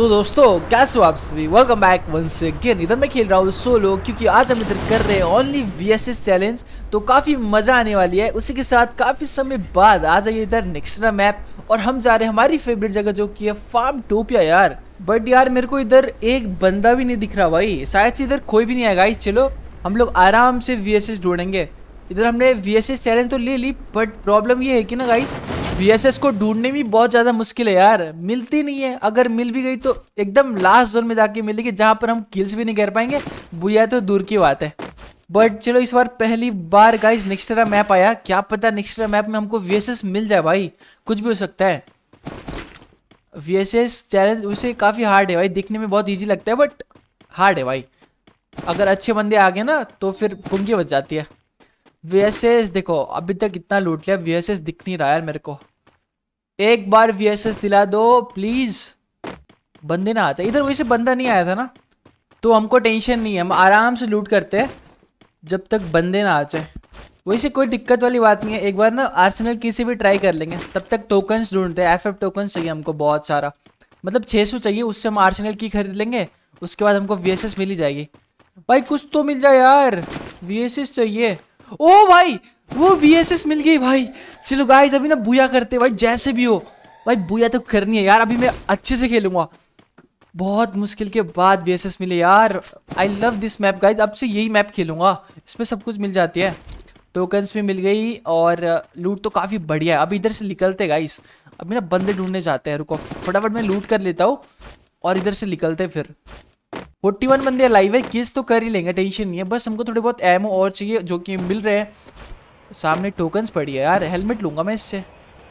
तो दोस्तों कैसे हो आप सभी वेलकम बैक वंस अगेन इधर मैं खेल रहा हूँ सोलो क्योंकि आज हम इधर कर रहे हैं ओनली वीएसएस चैलेंज तो काफ़ी मज़ा आने वाली है उसी के साथ काफ़ी समय बाद आ जाइए इधर नेक्स्ट्रा मैप और हम जा रहे हैं हमारी फेवरेट जगह जो कि है फार्म टोपिया यार बट यार मेरे को इधर एक बंदा भी नहीं दिख रहा भाई शायद से इधर कोई भी नहीं आएगा चलो हम लोग आराम से वी ढूंढेंगे इधर हमने वी एस एस चैलेंज तो ले ली बट प्रॉब्लम ये है कि ना गाइस वी एस एस को ढूंढने में बहुत ज़्यादा मुश्किल है यार मिलती नहीं है अगर मिल भी गई तो एकदम लास्ट जोन में जाके मिलेगी जहाँ पर हम किल्स भी नहीं कर पाएंगे बुआ तो दूर की बात है बट चलो इस बार पहली बार गाइज नेक्स्टरा मैप आया क्या पता नेक्स्टरा मैप में हमको वी मिल जाए भाई कुछ भी हो सकता है वी चैलेंज उसे काफ़ी हार्ड है भाई दिखने में बहुत ईजी लगता है बट हार्ड है भाई अगर अच्छे बंदे आ गए ना तो फिर पुंगी बच जाती है वी देखो अभी तक इतना लूट लिया वी दिख नहीं रहा यार मेरे को एक बार वी दिला दो प्लीज बंदे ना आता इधर वैसे बंदा नहीं आया था ना तो हमको टेंशन नहीं है हम आराम से लूट करते हैं जब तक बंदे ना आ जाए वैसे कोई दिक्कत वाली बात नहीं है एक बार ना आर्सेनल किसी भी ट्राई कर लेंगे तब तक टोकन्स ढूंढते हैं एफ एफ टोकन्स चाहिए हमको बहुत सारा मतलब 600 चाहिए उससे हम आर्सेनल की खरीद लेंगे उसके बाद हमको वी मिल ही जाएगी भाई कुछ तो मिल जाए यार वी चाहिए ओ भाई वो बीएसएस मिल गई भाई चलो गाइस अभी ना बुया करते भाई जैसे भी हो भाई बुया तो करनी है यार अभी मैं अच्छे से खेलूंगा बहुत मुश्किल के बाद एस मिले यार I love this map guys अब से यही मैप खेलूंगा इसमें सब कुछ मिल जाती है टोकन्स भी मिल गई और लूट तो काफ़ी बढ़िया है अभी इधर से निकलते गाइस अभी ना बंदे ढूंढने जाते हैं रुको फटाफट मैं लूट कर लेता हूँ और इधर से निकलते फिर फोर्टी वन बंदे लाइव है किस तो कर ही लेंगे टेंशन नहीं है बस हमको थोड़े बहुत एमओ और चाहिए जो कि मिल रहे हैं सामने टोकन्स पड़ी है यार हेलमेट लूँगा मैं इससे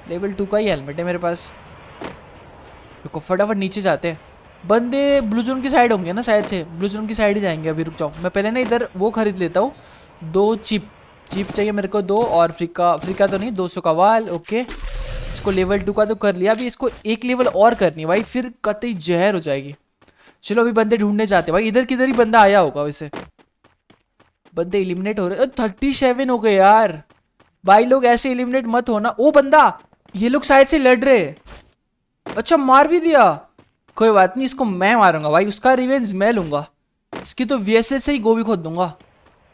लेवल टू का ही हेलमेट है मेरे पास रुको फटाफट नीचे जाते हैं बंदे ब्लू जोन की साइड होंगे ना शायद से ब्लू जोन की साइड ही जाएंगे अभी रुक जाओ मैं पहले ना इधर वो खरीद लेता हूँ दो चिप चिप चाहिए मेरे को दो और फ्रिका फ्रिका तो नहीं दो सौ का वाल ओके इसको लेवल टू का तो कर लिया अभी इसको एक लेवल और करनी भाई फिर कतई जहर हो जाएगी चलो अभी बंदे ढूंढने जाते भाई इधर किधर ही बंदा आया होगा वैसे बंदे इलिमिनेट हो रहे थर्टी सेवन हो गए यार भाई लोग ऐसे इलिमिनेट मत होना ओ बंदा ये लोग शायद से लड़ रहे अच्छा मार भी दिया कोई बात नहीं इसको मैं मारूंगा भाई उसका रिवेंज मैं लूंगा इसकी तो वी से ही गोभी खोद दूंगा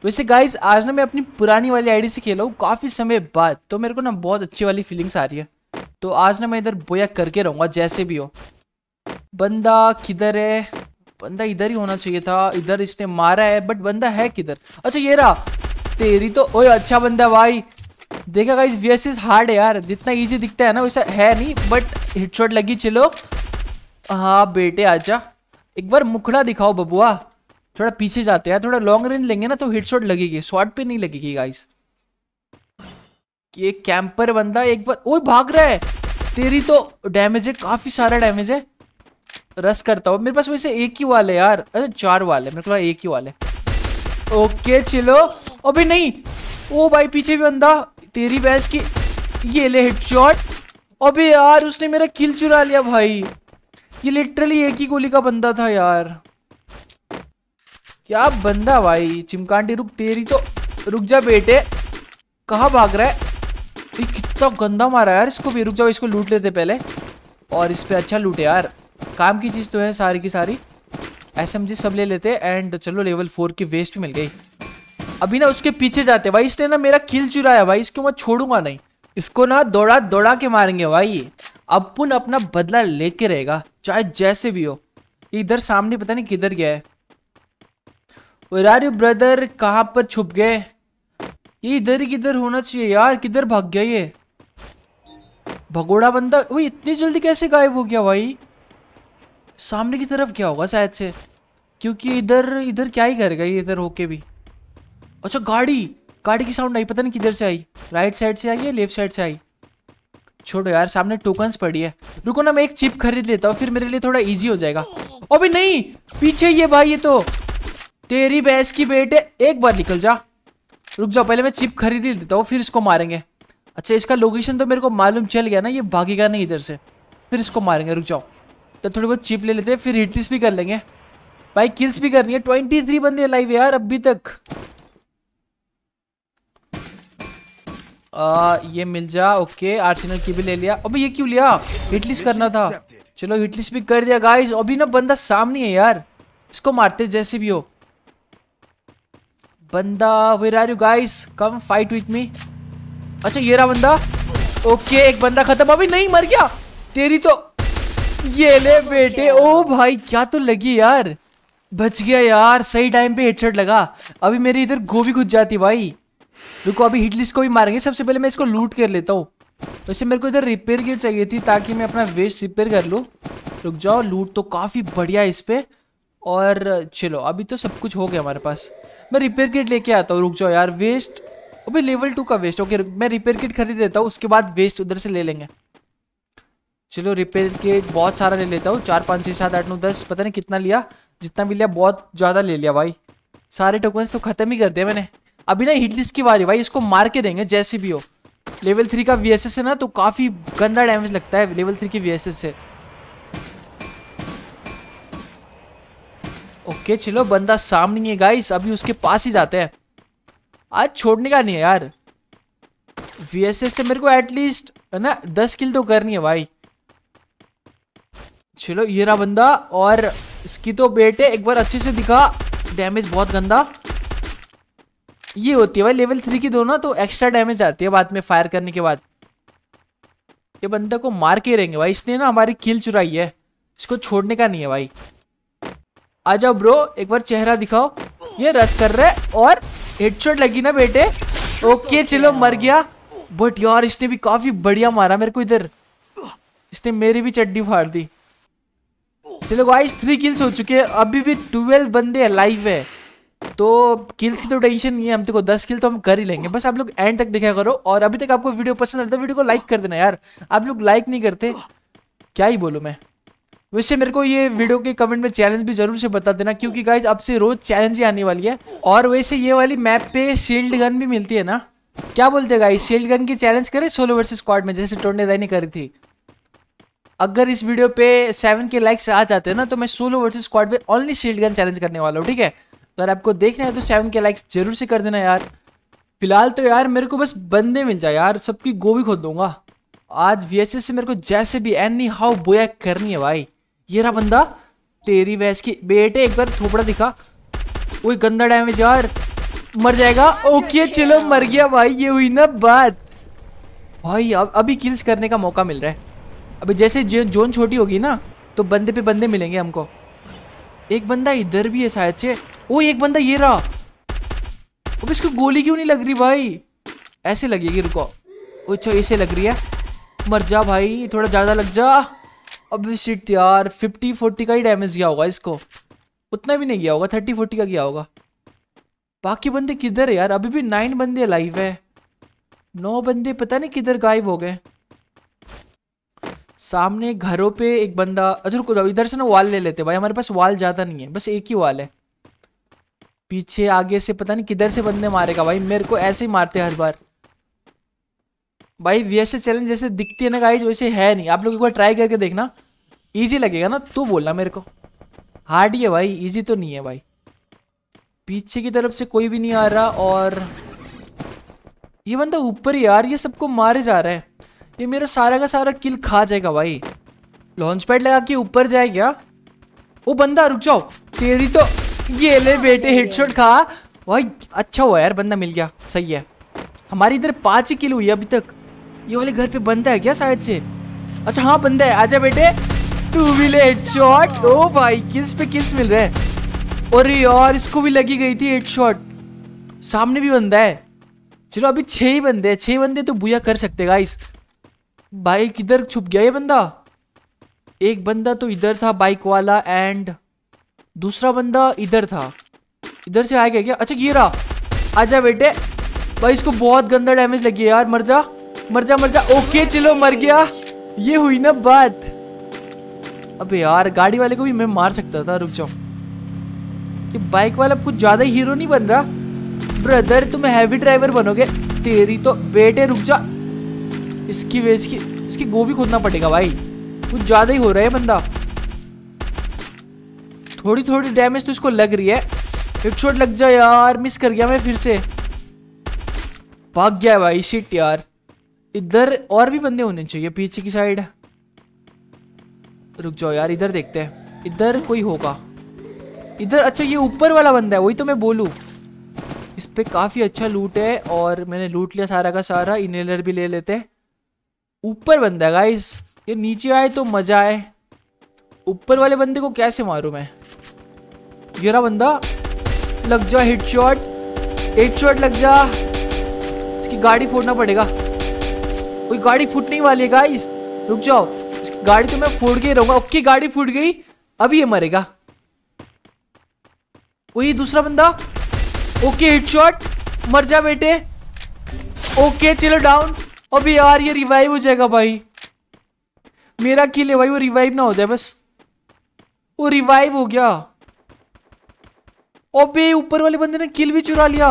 वैसे गाइज आज ना मैं अपनी पुरानी वाली आईडी से खेला हूँ काफ़ी समय बाद तो मेरे को ना बहुत अच्छी वाली फीलिंग्स आ रही है तो आज ना मैं इधर बोया करके रहूँगा जैसे भी हो बंदा किधर है बंदा इधर ही होना चाहिए था इधर इसने मारा है बट बंदा है किधर अच्छा ये रहा तेरी तो ओए अच्छा बंदा भाई देखा गाइस वीएस इज हार्ड है यार जितना इजी दिखता है ना वैसा है नहीं बट हिटशॉट लगी चलो हाँ बेटे आजा एक बार मुखड़ा दिखाओ बबुआ थोड़ा पीछे जाते हैं थोड़ा लॉन्ग रेंज लेंगे ना तो हिटशॉट लगेगी शॉर्ट पे नहीं लगेगी गाइस ये कैंपर बंदा एक बार ओ भाग रहा है तेरी तो डैमेज है काफी सारा डैमेज है रस करता हूँ मेरे पास वैसे एक ही वाले यार अरे चार वाले मेरे को एक ही वाले ओके चलो अभी नहीं ओ भाई पीछे भी बंदा तेरी बैस की ये ले हेडशॉट अबे यार उसने मेरा किल चुरा लिया भाई ये लिटरली एक ही गोली का बंदा था यार क्या बंदा भाई चिमकांडी रुक तेरी तो रुक जा बेटे कहाँ भाग रहा है कितना गंदा मारा यार इसको भी रुक जाओ इसको लूट लेते पहले और इस पर अच्छा लूटे यार काम की चीज़ तो है सारी की सारी एस सब ले लेते एंड चलो लेवल फोर की वेस्ट भी मिल गई अभी ना उसके पीछे जाते भाई इसने ना मेरा किल चुराया भाई इसको मैं छोड़ूंगा नहीं इसको ना दौड़ा दौड़ा के मारेंगे भाई अपुन अपना बदला लेके रहेगा चाहे जैसे भी हो इधर सामने पता नहीं किधर गया है यार ब्रदर कहाँ पर छुप गए ये इधर ही किधर होना चाहिए यार किधर भाग गया ये भगोड़ा बंदा वो इतनी जल्दी कैसे गायब हो गया भाई सामने की तरफ क्या होगा शायद से क्योंकि इधर इधर क्या ही करेगा ये इधर होके भी अच्छा गाड़ी गाड़ी की साउंड आई पता नहीं किधर से आई राइट साइड से आई या लेफ्ट साइड से आई छोड़ो यार सामने टोकन्स पड़ी है रुको ना मैं एक चिप खरीद लेता हूँ फिर मेरे लिए थोड़ा इजी हो जाएगा अभी नहीं पीछे ये भाई ये तो तेरी भैंस की बेटे एक बार निकल जा रुक जाओ पहले मैं चिप खरीद ही देता हूँ फिर इसको मारेंगे अच्छा इसका लोकेशन तो मेरे को मालूम चल गया ना ये भागेगा नहीं इधर से फिर इसको मारेंगे रुक जाओ तो थोड़ी बहुत चिप ले लेते हैं फिर हिटलिस भी कर लेंगे भाई किल्स भी करनी है ट्वेंटी थ्री बंदे लाइव यार अभी तक आ, ये मिल जा ओके आर्सेनल की भी ले लिया अभी ये क्यों लिया हिटलिस करना था चलो हिटलिस भी कर दिया गाइज अभी ना बंदा सामने है यार इसको मारते जैसे भी हो बंदा where are you guys come fight with me अच्छा ये रहा बंदा ओके एक बंदा खत्म अभी नहीं मर गया तेरी तो ये ले बेटे ओ भाई क्या तो लगी यार बच गया यार सही टाइम पे हेडशॉट लगा अभी मेरी इधर गोभी घुस जाती भाई रुको अभी हिटलिस्ट को भी मारेंगे सबसे पहले मैं इसको लूट कर लेता हूँ वैसे मेरे को इधर रिपेयर किट चाहिए थी ताकि मैं अपना वेस्ट रिपेयर कर लूँ रुक जाओ लूट तो काफ़ी बढ़िया है इस पर और चलो अभी तो सब कुछ हो गया हमारे पास मैं रिपेयर किट लेके आता हूँ रुक जाओ यार वेस्ट अभी लेवल टू का वेस्ट ओके मैं रिपेयर किट खरीद देता हूँ उसके बाद वेस्ट उधर से ले लेंगे चलो रिपेयर के बहुत सारा ले लेता हूँ चार पाँच छः सात आठ नौ दस पता नहीं कितना लिया जितना भी लिया बहुत ज़्यादा ले लिया भाई सारे टोकन्स तो ख़त्म ही कर दिया मैंने अभी ना हिटलिस की बारी भाई इसको मार के देंगे जैसे भी हो लेवल थ्री का वी है ना तो काफ़ी गंदा डैमेज लगता है लेवल थ्री के वी से ओके चलो बंदा सामने है गाइस अभी उसके पास ही जाते हैं आज छोड़ने का नहीं है यार वी से मेरे को एटलीस्ट है ना दस किल तो करनी है भाई चलो ये रहा बंदा और इसकी तो बेटे एक बार अच्छे से दिखा डैमेज बहुत गंदा ये होती है भाई लेवल थ्री की दोनों तो एक्स्ट्रा डैमेज आती है बाद में फायर करने के बाद ये बंदा को मार के रहेंगे भाई इसने ना हमारी किल चुराई है इसको छोड़ने का नहीं है भाई आ जाओ ब्रो एक बार चेहरा दिखाओ ये रस कर रहे और और हेडशॉट लगी ना बेटे ओके चलो मर गया बट यार इसने भी काफी बढ़िया मारा मेरे को इधर इसने मेरी भी चड्डी फाड़ दी चलो गाइस थ्री किल्स हो चुके हैं अभी भी ट्वेल्व बंदे लाइव है तो किल्स की तो टेंशन नहीं है हम देखो दस किल तो हम कर ही लेंगे बस आप लोग एंड तक देखा करो और अभी तक आपको वीडियो पसंद आता है वीडियो को लाइक कर देना यार आप लोग लाइक नहीं करते क्या ही बोलूँ मैं वैसे मेरे को ये वीडियो के कमेंट में चैलेंज भी जरूर से बता देना क्योंकि गाइज अब से रोज चैलेंज ही आने वाली है और वैसे ये वाली मैप पे शील्ड गन भी मिलती है ना क्या बोलते हैं गाइज शील्ड गन की चैलेंज करे सोलो वर्सेस स्क्वाड में जैसे टोटने दाई ने करी थी अगर इस वीडियो पे सेवन के लाइक्स आ जाते हैं ना तो मैं सोलो वर्सेस स्क्वाड पे ओनली शील्ड गन चैलेंज करने वाला हूँ ठीक है तो अगर आपको देखना है तो सेवन के लाइक्स जरूर से कर देना यार फिलहाल तो यार मेरे को बस बंदे मिल जाए यार सबकी गोभी खोद दूंगा आज वी से मेरे को जैसे भी एनी हाउ बोया करनी है भाई ये रहा बंदा तेरी वैस की बेटे एक बार थोपड़ा दिखा वही गंदा डैमेज यार मर जाएगा ओके चलो मर गया भाई ये हुई ना बात भाई अब अभी किल्स करने का मौका मिल रहा है अभी जैसे जोन छोटी होगी ना तो बंदे पे बंदे मिलेंगे हमको एक बंदा इधर भी है शायद से ओ एक बंदा ये रहा अब इसको गोली क्यों नहीं लग रही भाई ऐसे लगेगी रुको अच्छा ऐसे लग रही है मर जा भाई थोड़ा ज़्यादा लग जा अब सीट यार फिफ्टी फोर्टी का ही डैमेज गया होगा इसको उतना भी नहीं गया होगा थर्टी फोर्टी का गया होगा बाकी बंदे किधर है यार अभी भी नाइन बंदे लाइव है नौ बंदे पता नहीं किधर गायब हो गए सामने घरों पे एक बंदा अजर को इधर से ना वाल ले लेते भाई हमारे पास वाल ज़्यादा नहीं है बस एक ही वाल है पीछे आगे से पता नहीं किधर से बंदे मारेगा भाई मेरे को ऐसे ही मारते हर बार भाई वैसे चैलेंज जैसे दिखती है ना गाइज वैसे है नहीं आप लोग एक बार ट्राई करके देखना ईजी लगेगा ना तू बोलना मेरे को हार्ड ही है भाई ईजी तो नहीं है भाई पीछे की तरफ से कोई भी नहीं आ रहा और ये बंदा ऊपर ही यार ये सबको मारे जा रहा है ये मेरा सारा का सारा किल खा जाएगा भाई लॉन्च पैड लगा के ऊपर जाए क्या वो बंदा रुक जाओ तेरी तो ये ले बेटे हेडशॉट खा भाई अच्छा हुआ यार बंदा मिल गया सही है हमारी इधर पांच ही किल हुई अभी तक ये वाले घर पे बंदा है क्या शायद से अच्छा हाँ बंदा है आजा बेटे टू व्हीलर हेडशॉट ओ भाई किल्स पे किल्स मिल रहे हैं और यार इसको भी लगी गई थी हेडशॉट सामने भी बंदा है चलो अभी छह ही बंदे हैं छह बंदे तो बुया कर सकते गाइस भाई किधर छुप गया ये बंदा एक बंदा तो इधर था बाइक वाला एंड दूसरा बंदा इधर था इधर से आ गया क्या अच्छा ये रहा जा बेटे भाई इसको बहुत गंदा डैमेज लगी यार मर जा मर जा मर जा ओके चलो मर गया ये हुई ना बात अबे यार गाड़ी वाले को भी मैं मार सकता था रुक जाओ कि बाइक वाला कुछ ज़्यादा हीरो नहीं बन रहा ब्रदर तुम हैवी ड्राइवर बनोगे तेरी तो बेटे रुक जा इसकी वे इसकी इसकी गोभी खोदना पड़ेगा भाई कुछ ज़्यादा ही हो रहा है बंदा थोड़ी थोड़ी डैमेज तो इसको लग रही है एक शॉट लग जाए यार मिस कर गया मैं फिर से भाग गया भाई शिट यार इधर और भी बंदे होने चाहिए पीछे की साइड रुक जाओ यार इधर देखते हैं इधर कोई होगा इधर अच्छा ये ऊपर वाला बंदा है वही तो मैं बोलूँ इस पर काफ़ी अच्छा लूट है और मैंने लूट लिया सारा का सारा इनहेलर भी ले लेते हैं ऊपर बंदा गाइस ये नीचे आए तो मजा आए ऊपर वाले बंदे को कैसे मारू मैं ये रहा बंदा लग जा हिट शॉट हिट शॉट लग जा इसकी गाड़ी फोड़ना पड़ेगा कोई गाड़ी फूटने वाली है गाइस रुक जाओ गाड़ी तो मैं फोड़ के रहूंगा ओके गाड़ी फूट गई अभी ये मरेगा वही दूसरा बंदा ओके हिट शॉट मर जा बेटे ओके चलो डाउन अबे यार ये रिवाइव हो जाएगा भाई मेरा किल है भाई वो रिवाइव ना हो जाए बस वो रिवाइव हो गया अबे ऊपर वाले बंदे ने किल भी चुरा लिया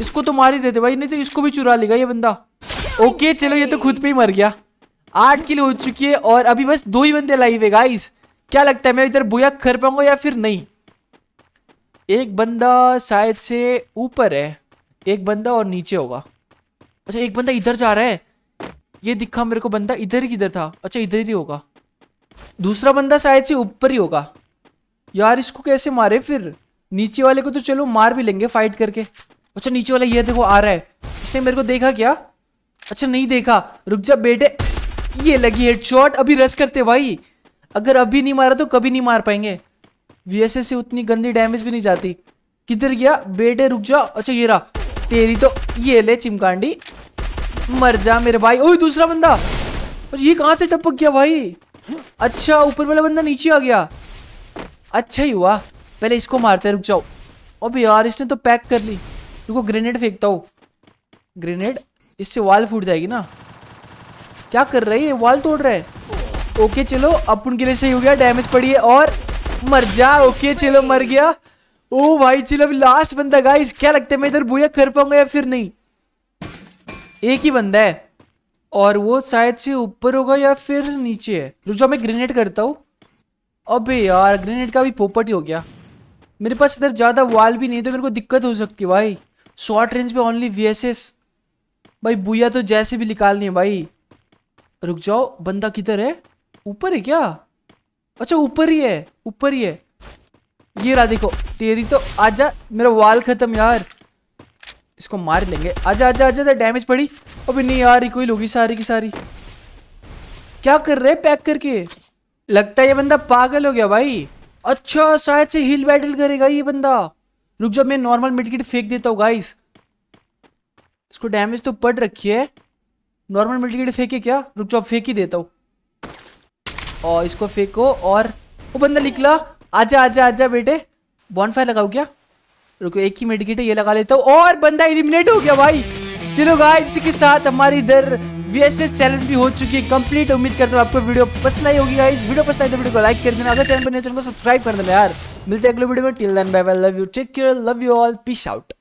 इसको तो मार ही देते भाई नहीं तो इसको भी चुरा लेगा ये बंदा ओके चलो ये तो खुद पे ही मर गया आठ किल हो चुकी है और अभी बस दो ही बंदे लाइव है गाइस क्या लगता है मैं इधर बुया कर पाऊंगा या फिर नहीं एक बंदा शायद से ऊपर है एक बंदा और नीचे होगा अच्छा एक बंदा इधर जा रहा है ये दिखा मेरे को बंदा इधर ही किधर था अच्छा इधर ही होगा दूसरा बंदा शायद से ऊपर ही होगा यार इसको कैसे मारे फिर नीचे वाले को तो चलो मार भी लेंगे फाइट करके अच्छा नीचे वाला ये देखो आ रहा है इसने मेरे को देखा क्या अच्छा नहीं देखा रुक जा बेटे ये लगी हेडशॉट अभी रस करते भाई अगर अभी नहीं मारा तो कभी नहीं मार पाएंगे वी से उतनी गंदी डैमेज भी नहीं जाती किधर गया बेटे रुक जा अच्छा ये रहा तेरी तो ये ले चिमकांडी मर जा मेरे भाई ओ दूसरा बंदा और ये कहां से टपक गया भाई अच्छा ऊपर वाला बंदा नीचे आ गया अच्छा ही हुआ पहले इसको मारते रुक जाओ अब यार इसने तो पैक कर ली रुको ग्रेनेड फेंकता हो ग्रेनेड इससे वाल फूट जाएगी ना क्या कर रही है वाल तोड़ रहा है ओके चलो अपन के लिए सही हो गया डैमेज पड़ी है और मर जा ओके चलो मर गया ओ भाई चलो अभी लास्ट बंदा गाइस क्या लगता है मैं इधर बुया कर पाऊंगा या फिर नहीं एक ही बंदा है और वो शायद से ऊपर होगा या फिर नीचे है रुक जाओ मैं ग्रेनेड करता हूँ अबे यार ग्रेनेड का भी पोपट ही हो गया मेरे पास इधर ज़्यादा वाल भी नहीं तो मेरे को दिक्कत हो सकती भाई शॉर्ट रेंज पे ओनली वी भाई बुया तो जैसे भी निकालनी है भाई रुक जाओ बंदा किधर है ऊपर है क्या अच्छा ऊपर ही है ऊपर ही है ये रहा देखो तेरी तो आजा मेरा वाल खत्म यार इसको मार लेंगे आजा आजा आजा डैमेज पड़ी अभी नहीं यार रिकॉइल होगी सारी की सारी क्या कर रहे पैक करके लगता है ये बंदा पागल हो गया भाई अच्छा शायद से हिल बैटल करेगा ये बंदा रुक जाओ मैं नॉर्मल मिडकिट फेंक देता हूँ गाइस इसको डैमेज तो पड़ रखी है नॉर्मल मिडकिट फेंके क्या रुक जाओ फेंक ही देता हूँ और इसको फेंको और वो बंदा निकला आजा आजा आजा बेटे बॉनफायर लगाओ क्या रुको एक ही मिनट ये लगा लेता हूँ और बंदा इलिमिनेट हो गया भाई चलो गाइस इसी के साथ हमारी इधर वीएसएस चैलेंज भी हो चुकी है कंप्लीट उम्मीद करता हूँ आपको वीडियो पसंद आई होगी गाइस वीडियो पसंद आई तो वीडियो को लाइक कर देना अगर चैनल पर चैनल को सब्सक्राइब कर देना यार मिलते हैं अगले वीडियो में till then bye bye love you take care love you all peace out